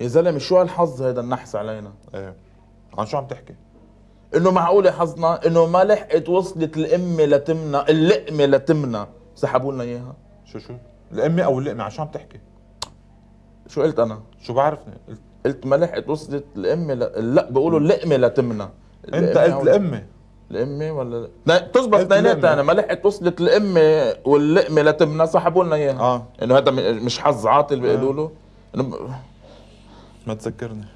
يا زلمه شو هالحظ هيدا النحس علينا ايه عن شو عم تحكي؟ انه معقوله حظنا انه ما لحقت وصلت الامه لتمنا اللقمه لتمنا سحبوا لنا اياها شو شو؟ الامه او اللقمه عن شو عم تحكي؟ شو قلت انا؟ شو بعرفني؟ قلت قلت ما لحقت وصلت الامه ل... لا بقولوا اللقمه لتمنا انت قلت الامه الامه ولا لا تزبط اثنيناتها انا ما لحقت وصلت الامه واللقمه لتمنا سحبوا لنا اياها اه انه هذا مش حظ عاطل بيقولوا آه. له آه. отцекерне.